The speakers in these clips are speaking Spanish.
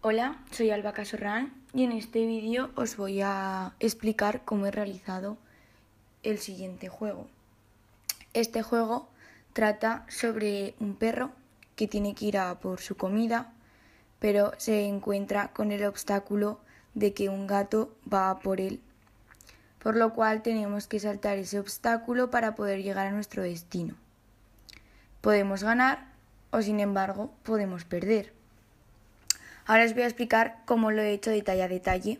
Hola, soy Alba Casorran y en este vídeo os voy a explicar cómo he realizado el siguiente juego. Este juego trata sobre un perro que tiene que ir a por su comida, pero se encuentra con el obstáculo de que un gato va por él, por lo cual tenemos que saltar ese obstáculo para poder llegar a nuestro destino. Podemos ganar o sin embargo podemos perder. Ahora os voy a explicar cómo lo he hecho detalle a detalle.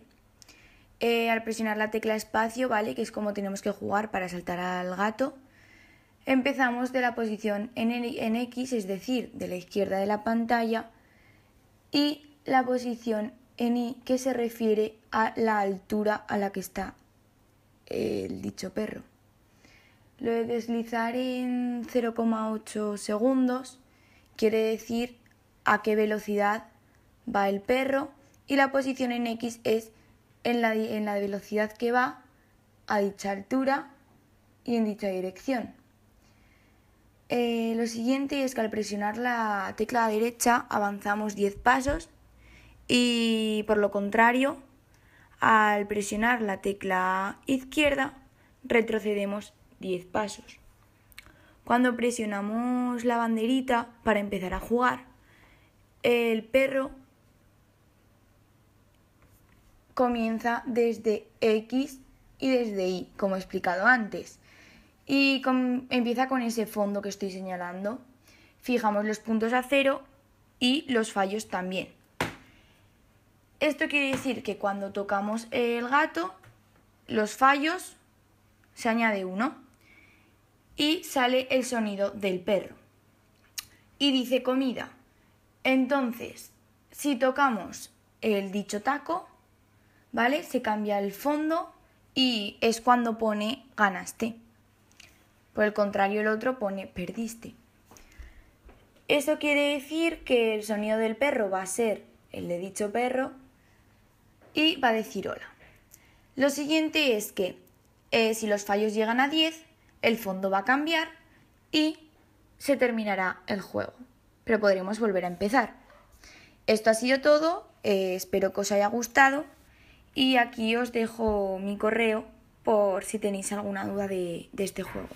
Eh, al presionar la tecla espacio, ¿vale? Que es como tenemos que jugar para saltar al gato. Empezamos de la posición en, X, es decir, de la izquierda de la pantalla, y la posición en Y, que se refiere a la altura a la que está el dicho perro. Lo de deslizar en 0,8 segundos quiere decir a qué velocidad va el perro y la posición en X es en la, en la velocidad que va a dicha altura y en dicha dirección. Eh, lo siguiente es que al presionar la tecla derecha avanzamos 10 pasos y por lo contrario, al presionar la tecla izquierda retrocedemos 10 pasos. Cuando presionamos la banderita para empezar a jugar, el perro comienza desde X y desde Y, como he explicado antes. Y empieza con ese fondo que estoy señalando. Fijamos los puntos a cero y los fallos también. Esto quiere decir que cuando tocamos el gato, los fallos se añade uno y sale el sonido del perro. Y dice comida. Entonces, si tocamos el dicho taco, ¿vale? Se cambia el fondo y es cuando pone ganaste. Por el contrario, el otro pone perdiste. Eso quiere decir que el sonido del perro va a ser el de dicho perro y va a decir hola. Lo siguiente es que eh, si los fallos llegan a 10, el fondo va a cambiar y se terminará el juego. Pero podremos volver a empezar. Esto ha sido todo, eh, espero que os haya gustado. Y aquí os dejo mi correo por si tenéis alguna duda de, este juego.